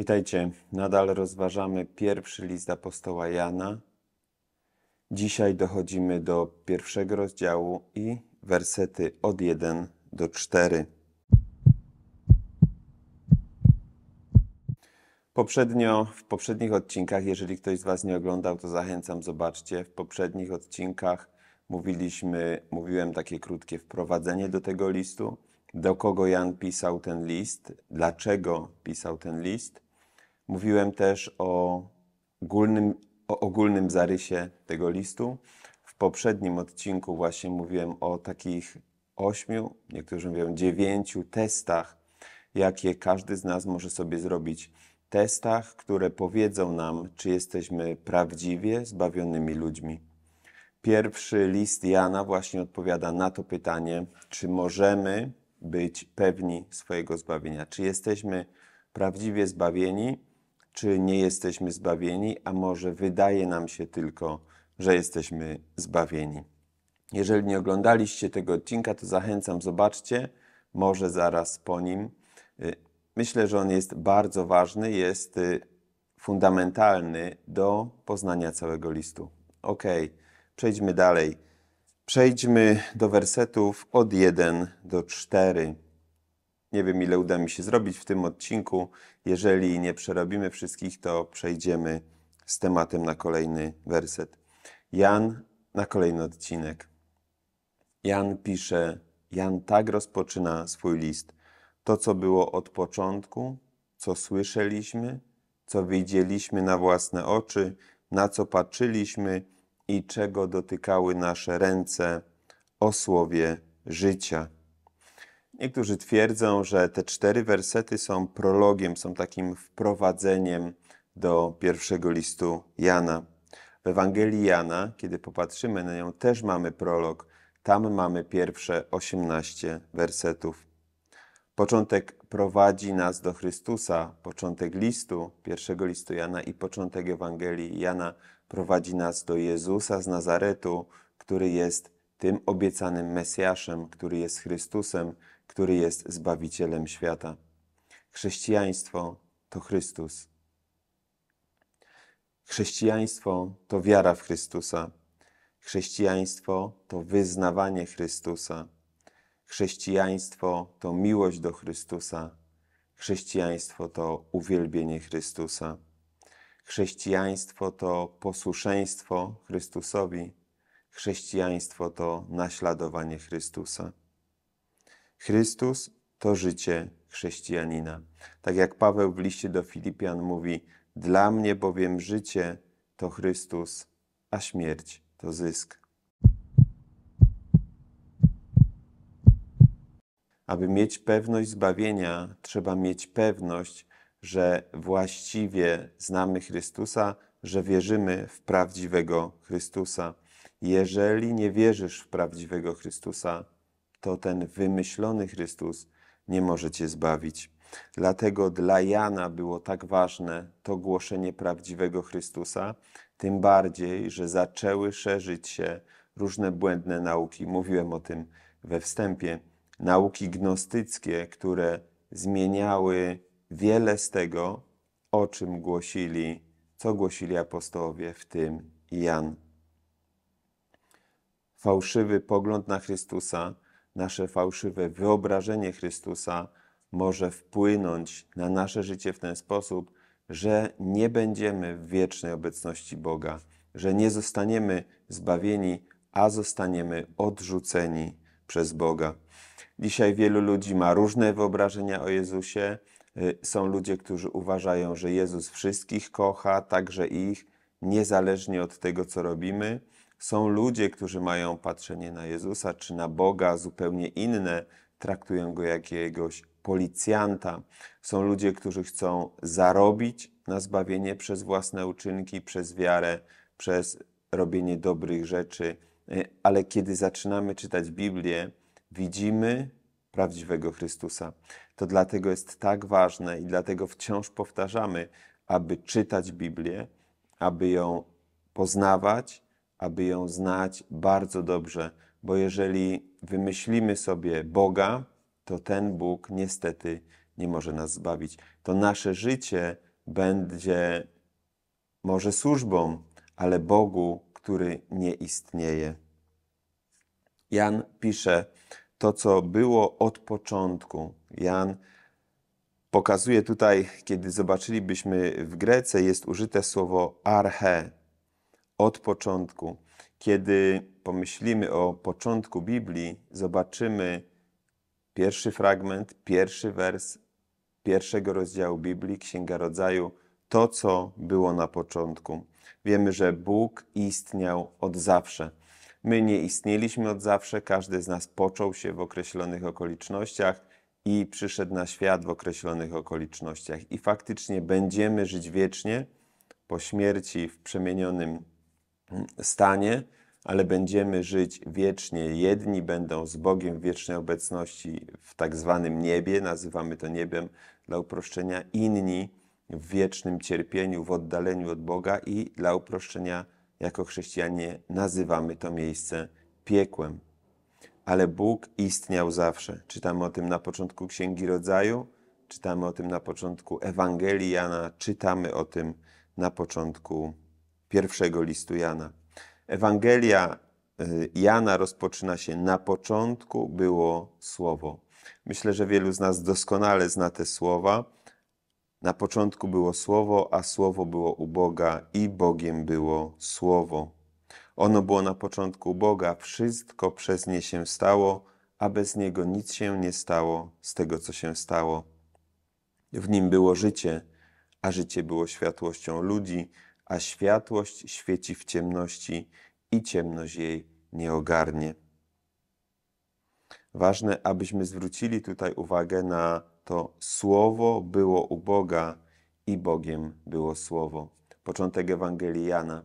Witajcie, nadal rozważamy pierwszy list apostoła Jana. Dzisiaj dochodzimy do pierwszego rozdziału i wersety od 1 do 4. Poprzednio, w poprzednich odcinkach, jeżeli ktoś z Was nie oglądał, to zachęcam, zobaczcie. W poprzednich odcinkach mówiliśmy, mówiłem takie krótkie wprowadzenie do tego listu, do kogo Jan pisał ten list, dlaczego pisał ten list Mówiłem też o ogólnym, o ogólnym zarysie tego listu. W poprzednim odcinku właśnie mówiłem o takich ośmiu, niektórzy mówią dziewięciu testach, jakie każdy z nas może sobie zrobić. Testach, które powiedzą nam, czy jesteśmy prawdziwie zbawionymi ludźmi. Pierwszy list Jana właśnie odpowiada na to pytanie, czy możemy być pewni swojego zbawienia, czy jesteśmy prawdziwie zbawieni czy nie jesteśmy zbawieni, a może wydaje nam się tylko, że jesteśmy zbawieni. Jeżeli nie oglądaliście tego odcinka, to zachęcam, zobaczcie, może zaraz po nim. Y, myślę, że on jest bardzo ważny, jest y, fundamentalny do poznania całego listu. Ok, przejdźmy dalej. Przejdźmy do wersetów od 1 do 4. Nie wiem, ile uda mi się zrobić w tym odcinku. Jeżeli nie przerobimy wszystkich, to przejdziemy z tematem na kolejny werset. Jan na kolejny odcinek. Jan pisze, Jan tak rozpoczyna swój list. To, co było od początku, co słyszeliśmy, co widzieliśmy na własne oczy, na co patrzyliśmy i czego dotykały nasze ręce, o słowie życia. Niektórzy twierdzą, że te cztery wersety są prologiem, są takim wprowadzeniem do pierwszego listu Jana. W Ewangelii Jana, kiedy popatrzymy na nią, też mamy prolog. Tam mamy pierwsze 18 wersetów. Początek prowadzi nas do Chrystusa, początek listu, pierwszego listu Jana i początek Ewangelii Jana prowadzi nas do Jezusa z Nazaretu, który jest tym obiecanym Mesjaszem, który jest Chrystusem, który jest Zbawicielem świata. Chrześcijaństwo to Chrystus. Chrześcijaństwo to wiara w Chrystusa. Chrześcijaństwo to wyznawanie Chrystusa. Chrześcijaństwo to miłość do Chrystusa. Chrześcijaństwo to uwielbienie Chrystusa. Chrześcijaństwo to posłuszeństwo Chrystusowi. Chrześcijaństwo to naśladowanie Chrystusa. Chrystus to życie chrześcijanina. Tak jak Paweł w liście do Filipian mówi: Dla mnie bowiem życie to Chrystus, a śmierć to zysk. Aby mieć pewność zbawienia, trzeba mieć pewność, że właściwie znamy Chrystusa, że wierzymy w prawdziwego Chrystusa. Jeżeli nie wierzysz w prawdziwego Chrystusa, to ten wymyślony Chrystus nie może cię zbawić. Dlatego dla Jana było tak ważne to głoszenie prawdziwego Chrystusa, tym bardziej, że zaczęły szerzyć się różne błędne nauki. Mówiłem o tym we wstępie. Nauki gnostyckie, które zmieniały wiele z tego, o czym głosili, co głosili apostołowie, w tym Jan. Fałszywy pogląd na Chrystusa nasze fałszywe wyobrażenie Chrystusa może wpłynąć na nasze życie w ten sposób, że nie będziemy w wiecznej obecności Boga, że nie zostaniemy zbawieni, a zostaniemy odrzuceni przez Boga. Dzisiaj wielu ludzi ma różne wyobrażenia o Jezusie. Y, są ludzie, którzy uważają, że Jezus wszystkich kocha, także ich, niezależnie od tego, co robimy. Są ludzie, którzy mają patrzenie na Jezusa czy na Boga zupełnie inne, traktują go jakiegoś policjanta. Są ludzie, którzy chcą zarobić na zbawienie przez własne uczynki, przez wiarę, przez robienie dobrych rzeczy. E, ale kiedy zaczynamy czytać Biblię, widzimy prawdziwego Chrystusa. To dlatego jest tak ważne i dlatego wciąż powtarzamy, aby czytać Biblię, aby ją poznawać, aby ją znać bardzo dobrze, bo jeżeli wymyślimy sobie Boga, to ten Bóg niestety nie może nas zbawić. To nasze życie będzie może służbą, ale Bogu, który nie istnieje. Jan pisze to, co było od początku. Jan pokazuje tutaj, kiedy zobaczylibyśmy w Grece, jest użyte słowo arche, od początku. Kiedy pomyślimy o początku Biblii, zobaczymy pierwszy fragment, pierwszy wers pierwszego rozdziału Biblii, Księga Rodzaju, to co było na początku. Wiemy, że Bóg istniał od zawsze. My nie istnieliśmy od zawsze, każdy z nas począł się w określonych okolicznościach i przyszedł na świat w określonych okolicznościach. I faktycznie będziemy żyć wiecznie po śmierci w przemienionym stanie, ale będziemy żyć wiecznie. Jedni będą z Bogiem w wiecznej obecności w tak zwanym niebie, nazywamy to niebem dla uproszczenia, inni w wiecznym cierpieniu, w oddaleniu od Boga i dla uproszczenia, jako chrześcijanie, nazywamy to miejsce piekłem. Ale Bóg istniał zawsze. Czytamy o tym na początku Księgi Rodzaju, czytamy o tym na początku Ewangelii Jana, czytamy o tym na początku pierwszego listu Jana. Ewangelia y, Jana rozpoczyna się na początku było słowo. Myślę, że wielu z nas doskonale zna te słowa. Na początku było słowo, a słowo było u Boga i Bogiem było słowo. Ono było na początku u Boga, wszystko przez nie się stało, a bez niego nic się nie stało z tego, co się stało. W nim było życie, a życie było światłością ludzi a światłość świeci w ciemności i ciemność jej nie ogarnie. Ważne, abyśmy zwrócili tutaj uwagę na to Słowo było u Boga i Bogiem było Słowo. Początek Ewangelii Jana.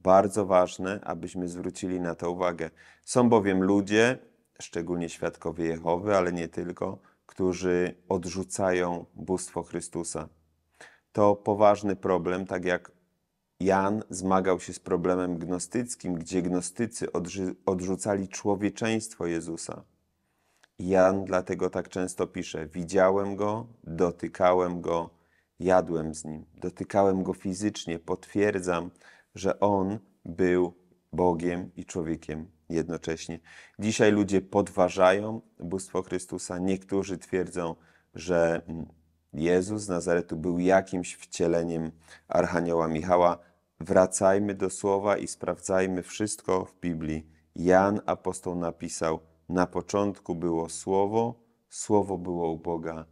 Bardzo ważne, abyśmy zwrócili na to uwagę. Są bowiem ludzie, szczególnie świadkowie Jehowy, ale nie tylko, którzy odrzucają bóstwo Chrystusa. To poważny problem, tak jak Jan zmagał się z problemem gnostyckim, gdzie gnostycy odrzu odrzucali człowieczeństwo Jezusa. Jan dlatego tak często pisze: Widziałem go, dotykałem go, jadłem z nim, dotykałem go fizycznie, potwierdzam, że on był Bogiem i człowiekiem jednocześnie. Dzisiaj ludzie podważają bóstwo Chrystusa. Niektórzy twierdzą, że mm, Jezus z Nazaretu był jakimś wcieleniem Archanioła Michała. Wracajmy do słowa i sprawdzajmy wszystko w Biblii. Jan apostoł napisał: Na początku było słowo, słowo było u Boga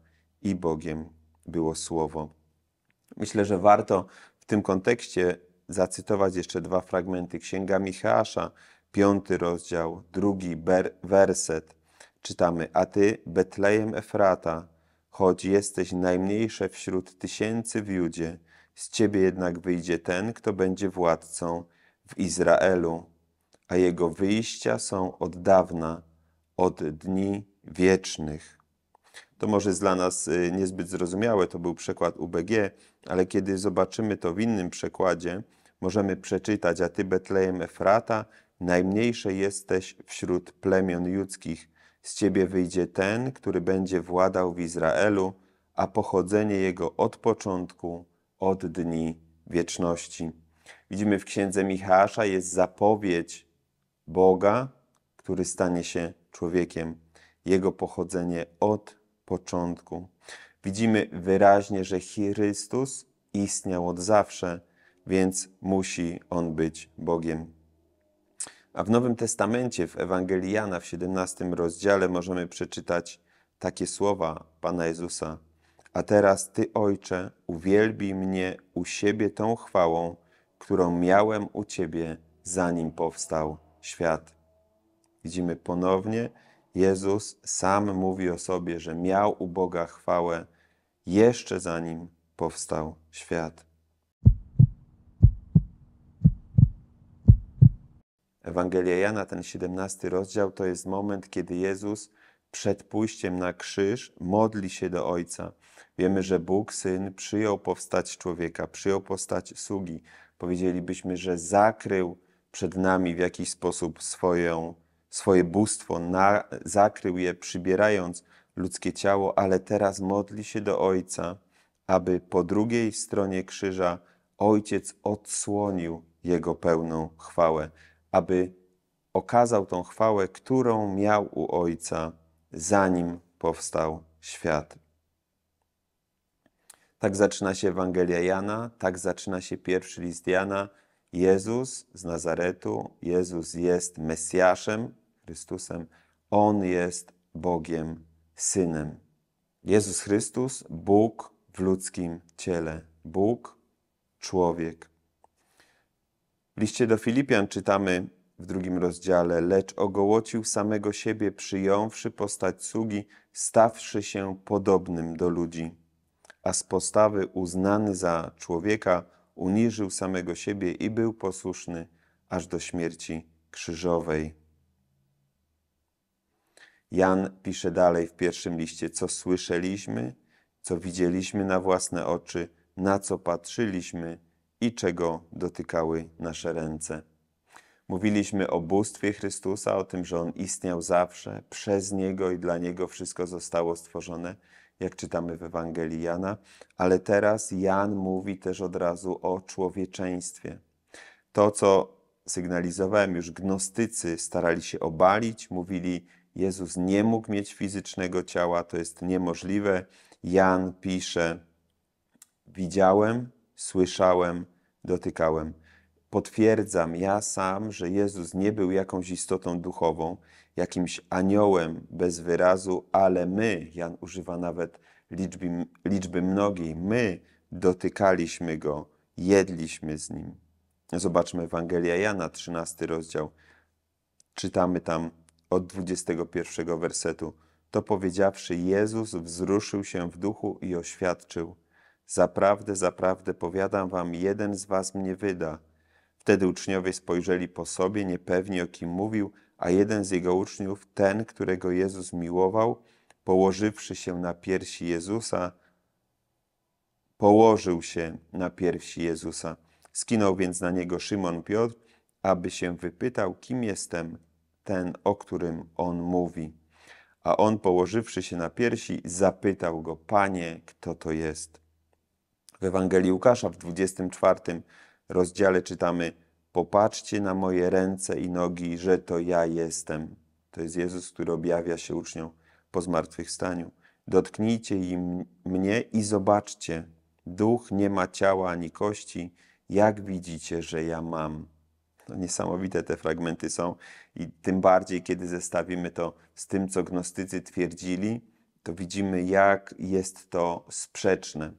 i Bogiem było słowo. Myślę, że warto w tym kontekście zacytować jeszcze dwa fragmenty Księga Michała, piąty rozdział, drugi werset. Czytamy: A ty, Betlejem Efrata, choć jesteś najmniejsze wśród tysięcy w Judzie, z ciebie jednak wyjdzie ten, kto będzie władcą w Izraelu, a jego wyjścia są od dawna, od dni wiecznych. To może jest dla nas y, niezbyt zrozumiałe, to był przekład UBG, ale kiedy zobaczymy to w innym przekładzie, możemy przeczytać: A ty, Betlejem Efrata, najmniejsze jesteś wśród plemion judzkich. Z ciebie wyjdzie ten, który będzie władał w Izraelu, a pochodzenie jego od początku od dni wieczności. Widzimy w księdze Michała jest zapowiedź Boga, który stanie się człowiekiem, jego pochodzenie od początku. Widzimy wyraźnie, że Chrystus istniał od zawsze, więc musi on być Bogiem. A w Nowym Testamencie, w Ewangelii Jana, w 17 rozdziale, możemy przeczytać takie słowa Pana Jezusa: a teraz Ty, Ojcze, uwielbij mnie u siebie tą chwałą, którą miałem u Ciebie, zanim powstał świat. Widzimy ponownie, Jezus sam mówi o sobie, że miał u Boga chwałę jeszcze zanim powstał świat. Ewangelia Jana, ten 17 rozdział, to jest moment, kiedy Jezus przed pójściem na krzyż modli się do Ojca. Wiemy, że Bóg Syn przyjął powstać człowieka, przyjął postać sługi. Powiedzielibyśmy, że zakrył przed nami w jakiś sposób swoją, swoje bóstwo, na, zakrył je przybierając ludzkie ciało, ale teraz modli się do Ojca, aby po drugiej stronie krzyża Ojciec odsłonił Jego pełną chwałę, aby okazał tą chwałę, którą miał u Ojca zanim powstał świat. Tak zaczyna się Ewangelia Jana, tak zaczyna się pierwszy list Jana. Jezus z Nazaretu, Jezus jest Mesjaszem, Chrystusem. On jest Bogiem, Synem. Jezus Chrystus, Bóg w ludzkim ciele. Bóg, człowiek. W liście do Filipian czytamy w drugim rozdziale, lecz ogołocił samego siebie, przyjąwszy postać sługi, stawszy się podobnym do ludzi. A z postawy uznany za człowieka, uniżył samego siebie i był posłuszny aż do śmierci krzyżowej. Jan pisze dalej w pierwszym liście, co słyszeliśmy, co widzieliśmy na własne oczy, na co patrzyliśmy i czego dotykały nasze ręce. Mówiliśmy o bóstwie Chrystusa, o tym, że On istniał zawsze, przez Niego i dla Niego wszystko zostało stworzone, jak czytamy w Ewangelii Jana, ale teraz Jan mówi też od razu o człowieczeństwie. To, co sygnalizowałem już, gnostycy starali się obalić, mówili, Jezus nie mógł mieć fizycznego ciała, to jest niemożliwe. Jan pisze, widziałem, słyszałem, dotykałem potwierdzam ja sam, że Jezus nie był jakąś istotą duchową, jakimś aniołem bez wyrazu, ale my, Jan używa nawet liczby, liczby mnogiej, my dotykaliśmy go, jedliśmy z nim. Zobaczmy Ewangelia Jana, 13 rozdział. Czytamy tam od 21 wersetu. To powiedziawszy, Jezus wzruszył się w duchu i oświadczył: Zaprawdę, zaprawdę powiadam wam, jeden z was mnie wyda. Wtedy uczniowie spojrzeli po sobie, niepewni o kim mówił, a jeden z jego uczniów, ten, którego Jezus miłował, położywszy się na piersi Jezusa, położył się na piersi Jezusa. Skinął więc na niego Szymon Piotr, aby się wypytał, kim jestem ten, o którym on mówi. A on, położywszy się na piersi, zapytał go, Panie, kto to jest? W Ewangelii Łukasza w 24 rozdziale czytamy: Popatrzcie na moje ręce i nogi, że to ja jestem. To jest Jezus, który objawia się uczniom po zmartwychwstaniu. Dotknijcie im mnie i zobaczcie. Duch nie ma ciała ani kości, jak widzicie, że ja mam. No niesamowite te fragmenty są i tym bardziej, kiedy zestawimy to z tym, co gnostycy twierdzili, to widzimy, jak jest to sprzeczne.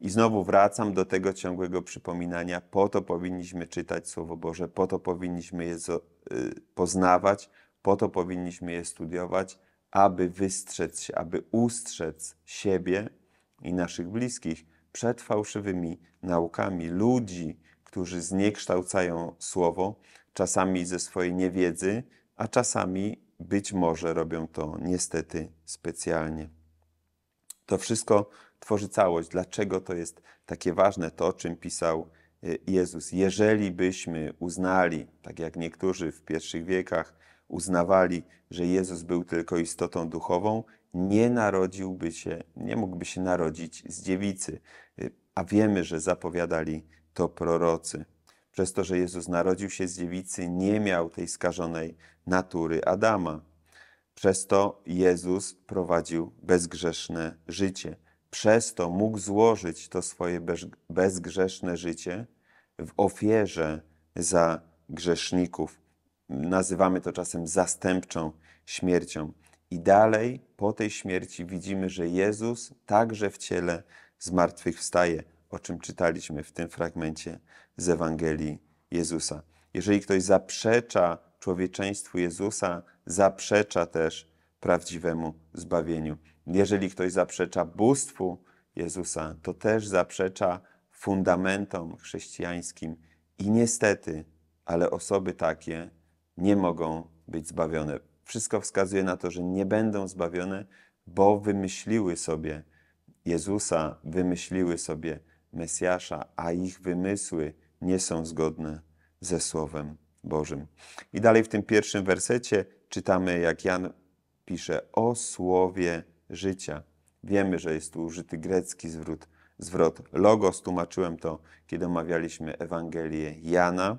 I znowu wracam do tego ciągłego przypominania, po to powinniśmy czytać Słowo Boże, po to powinniśmy je y, poznawać, po to powinniśmy je studiować, aby wystrzec się, aby ustrzec siebie i naszych bliskich przed fałszywymi naukami ludzi, którzy zniekształcają Słowo, czasami ze swojej niewiedzy, a czasami być może robią to niestety specjalnie. To wszystko tworzy całość. Dlaczego to jest takie ważne, to o czym pisał e, Jezus? Jeżeli byśmy uznali, tak jak niektórzy w pierwszych wiekach uznawali, że Jezus był tylko istotą duchową, nie narodziłby się, nie mógłby się narodzić z dziewicy. E, a wiemy, że zapowiadali to prorocy. Przez to, że Jezus narodził się z dziewicy, nie miał tej skażonej natury Adama. Przez to Jezus prowadził bezgrzeszne życie. Przez to mógł złożyć to swoje bezgrzeszne życie w ofierze za grzeszników. Nazywamy to czasem zastępczą śmiercią. I dalej po tej śmierci widzimy, że Jezus także w ciele zmartwychwstaje, o czym czytaliśmy w tym fragmencie z Ewangelii Jezusa. Jeżeli ktoś zaprzecza człowieczeństwu Jezusa, zaprzecza też prawdziwemu zbawieniu. Jeżeli ktoś zaprzecza bóstwu Jezusa, to też zaprzecza fundamentom chrześcijańskim i niestety, ale osoby takie nie mogą być zbawione. Wszystko wskazuje na to, że nie będą zbawione, bo wymyśliły sobie Jezusa, wymyśliły sobie Mesjasza, a ich wymysły nie są zgodne ze Słowem Bożym. I dalej w tym pierwszym wersecie czytamy, jak Jan pisze o Słowie życia. Wiemy, że jest tu użyty grecki zwrot, zwrot logos. Tłumaczyłem to, kiedy omawialiśmy Ewangelię Jana.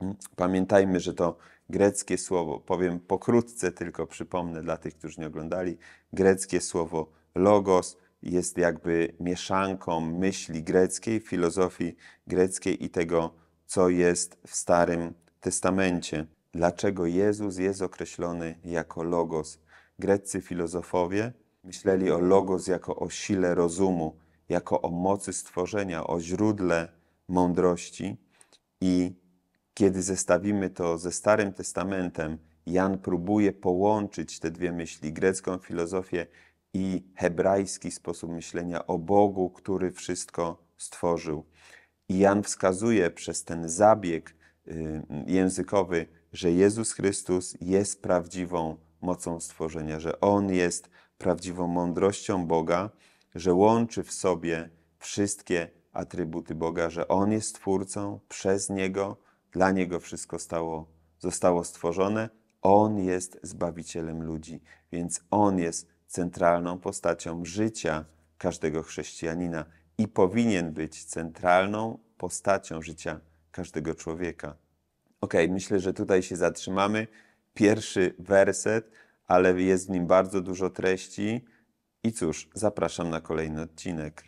Mm, pamiętajmy, że to greckie słowo, powiem pokrótce tylko, przypomnę dla tych, którzy nie oglądali, greckie słowo logos jest jakby mieszanką myśli greckiej, filozofii greckiej i tego, co jest w Starym Testamencie. Dlaczego Jezus jest określony jako logos? Greccy filozofowie Myśleli o logos jako o sile rozumu, jako o mocy stworzenia, o źródle mądrości. I kiedy zestawimy to ze Starym Testamentem, Jan próbuje połączyć te dwie myśli, grecką filozofię i hebrajski sposób myślenia o Bogu, który wszystko stworzył. I Jan wskazuje przez ten zabieg y, językowy, że Jezus Chrystus jest prawdziwą mocą stworzenia, że On jest prawdziwą mądrością Boga, że łączy w sobie wszystkie atrybuty Boga, że On jest Twórcą, przez Niego, dla Niego wszystko stało, zostało stworzone, On jest Zbawicielem ludzi, więc On jest centralną postacią życia każdego chrześcijanina i powinien być centralną postacią życia każdego człowieka. Ok, myślę, że tutaj się zatrzymamy. Pierwszy werset ale jest w nim bardzo dużo treści. I cóż, zapraszam na kolejny odcinek.